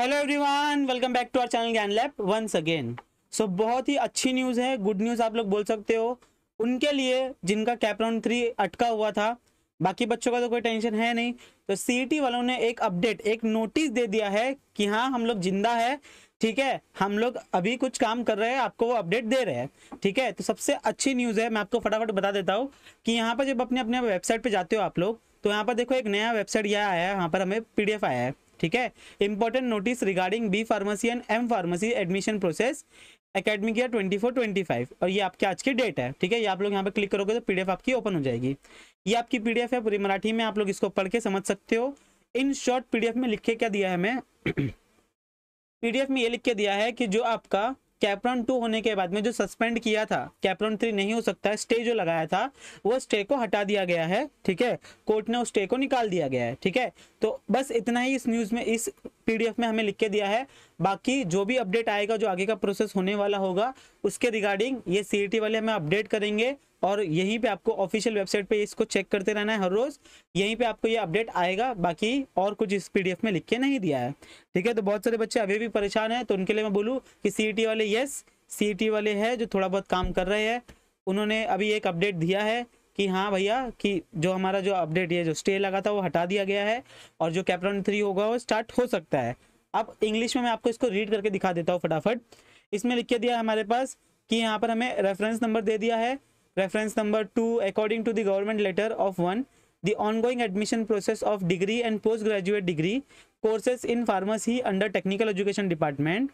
Hello everyone welcome back to our channel Gyan lab once again so बहुत ही अच्छी news है गुड न्यूज़ आप लोग बोल सकते हो उनके लिए जिनका कैप्रॉन थ्री अटका हुआ था बाकी बच्चों का तो कोई टेंशन है नहीं तो सी e वालों ने एक अपडेट एक नोटिस दे दिया है कि हाँ हम लोग जिंदा है ठीक है हम लोग अभी कुछ काम कर रहे हैं आपको वो अपडेट दे रहे हैं ठीक है तो सबसे अच्छी न्यूज़ है मैं आपको फटाफट बता देता हूँ कि यहाँ पर जब अपने अपने वेबसाइट पर जाते हो आप लोग तो यहाँ पर देखो एक नया वेबसाइट यह आया है यहाँ पर हमें पी आया है ठीक है important notice regarding B pharmacy and M pharmacy admission process academic year 24 25 और ये आपके आज की डेट है ठीक है ये आप लोग यहाँ पे क्लिक करोगे तो पीडीएफ आपकी ओपन हो जाएगी ये आपकी पीडीएफ है पूरी मराठी में आप लोग इसको पढ़ के समझ सकते हो इन शॉर्ट पीडीएफ में लिख के क्या दिया है हमें पीडीएफ में ये लिख के दिया है कि जो आपका कैप्रॉन टू होने के बाद में जो सस्पेंड किया था कैप्रॉन थ्री नहीं हो सकता है स्टे जो लगाया था वो स्टे को हटा दिया गया है ठीक है कोर्ट ने उस स्टे को निकाल दिया गया है ठीक है तो बस इतना ही इस न्यूज में इस पीडीएफ में हमें लिख के दिया है बाकी जो भी अपडेट आएगा जो आगे का प्रोसेस होने वाला होगा उसके रिगार्डिंग ये सी e वाले हमें अपडेट करेंगे और यहीं पे आपको ऑफिशियल वेबसाइट पे इसको चेक करते रहना है हर रोज यहीं पे आपको ये अपडेट आएगा बाकी और कुछ इस पीडीएफ में लिख के नहीं दिया है ठीक है तो बहुत सारे बच्चे अभी भी परेशान है तो उनके लिए मैं बोलूँ कि सी e वाले यस सी e वाले है जो थोड़ा बहुत काम कर रहे हैं उन्होंने अभी एक अपडेट दिया है कि हाँ भैया कि जो हमारा जो अपडेट है जो स्टे लगा था वो हटा दिया गया है और जो कैप्टन थ्री होगा वो स्टार्ट हो सकता है अब इंग्लिश में मैं आपको इसको रीड करके दिखा देता हूँ फटाफट इसमें लिख के दिया है हमारे पास कि यहाँ पर हमें रेफरेंस नंबर दे दिया है reference number two according to the government letter of one ongoing admission process of degree and post graduate degree courses in pharmacy under technical education department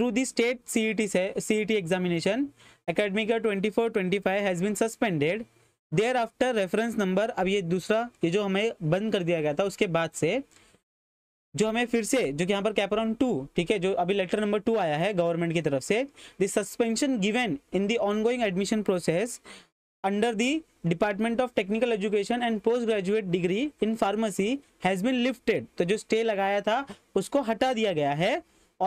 through the state CET, CET examination, academic year 24-25 has been suspended. There after reference number अब ये दूसरा ये जो हमें बंद कर दिया गया था उसके बाद से जो हमें फिर से जो कि यहाँ पर कैपरॉन टू ठीक है जो अभी लेटर नंबर टू आया है गवर्नमेंट की तरफ से the suspension given in the ongoing admission process under the department of technical education and post graduate degree in pharmacy has been lifted तो जो स्टे लगाया था उसको हटा दिया गया है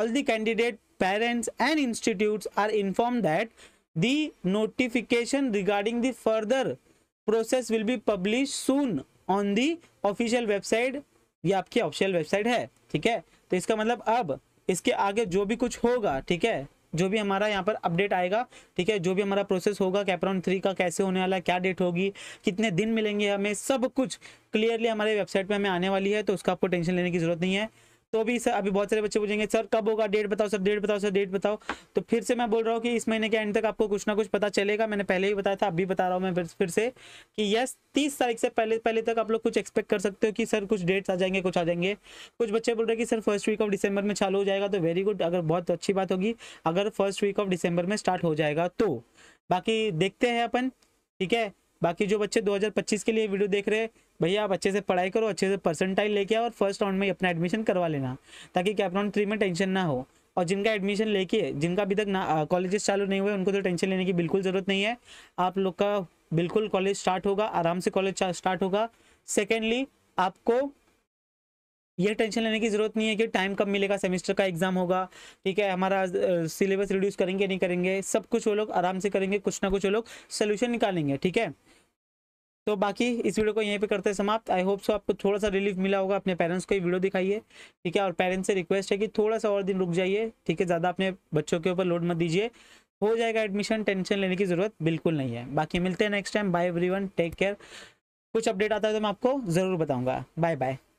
all the candidate parents and institutes are informed that the notification regarding the further process will be published soon on the official website ये आपकी ऑफिशियल वेबसाइट है ठीक है तो इसका मतलब अब इसके आगे जो भी कुछ होगा ठीक है जो भी हमारा यहाँ पर अपडेट आएगा ठीक है जो भी हमारा प्रोसेस होगा कैपरॉन थ्री का कैसे होने वाला है क्या डेट होगी कितने दिन मिलेंगे हमें सब कुछ क्लियरली हमारे वेबसाइट पे हमें आने वाली है तो उसका आपको टेंशन लेने की जरूरत नहीं है तो भी सर अभी बहुत सारे बच्चे पूछेंगे सर कब होगा डेट बताओ सर डेट बताओ सर डेट बताओ तो फिर से मैं बोल रहा हूँ कि इस महीने के एंड तक आपको कुछ ना कुछ पता चलेगा मैंने पहले ही बताया था अभी बता रहा हूँ मैं फिर से कि यस तीस तारीख से पहले पहले तक आप लोग कुछ एक्सपेक्ट कर सकते हो कि सर कुछ डेट्स आ जाएंगे कुछ आ जाएंगे कुछ बच्चे बोल रहे कि sir first week of December में चालू हो जाएगा तो वेरी गुड अगर बहुत अच्छी बात होगी अगर फर्स्ट वीक ऑफ डिसंबर में स्टार्ट हो जाएगा तो बाकी देखते हैं अपन ठीक है बाकी जो बच्चे 2025 के लिए वीडियो देख रहे हैं भैया आप अच्छे से पढ़ाई करो अच्छे से परसेंटाइल लेके आओ और फर्स्ट राउंड में अपना एडमिशन करवा लेना ताकि कैपराउंड थ्री में टेंशन ना हो और जिनका एडमिशन लेके जिनका अभी तक ना कॉलेजेस चालू नहीं हुए उनको तो टेंशन लेने की बिल्कुल ज़रूरत नहीं है आप लोग का बिल्कुल कॉलेज स्टार्ट होगा आराम से कॉलेज स्टार्ट होगा सेकेंडली आपको ये टेंशन लेने की ज़रूरत नहीं है कि टाइम कब मिलेगा सेमेस्टर का एग्ज़ाम होगा ठीक है हमारा सिलेबस रिड्यूस करेंगे नहीं करेंगे सब कुछ वो लोग आराम से करेंगे कुछ ना कुछ वो लोग सोल्यूशन निकालेंगे ठीक है तो बाकी इस वीडियो को यहीं पे करते हैं समाप्त आई होप सो आपको थोड़ा सा रिलीफ मिला होगा अपने पेरेंट्स को ये वीडियो दिखाइए ठीक है और पेरेंट्स से रिक्वेस्ट है कि थोड़ा सा और दिन रुक जाइए ठीक है ज़्यादा अपने बच्चों के ऊपर लोड मत दीजिए हो जाएगा एडमिशन टेंशन लेने की ज़रूरत बिल्कुल नहीं है बाकी मिलते हैं next time bye every take care कुछ अपडेट आता है तो मैं आपको ज़रूर बताऊँगा बाय बाय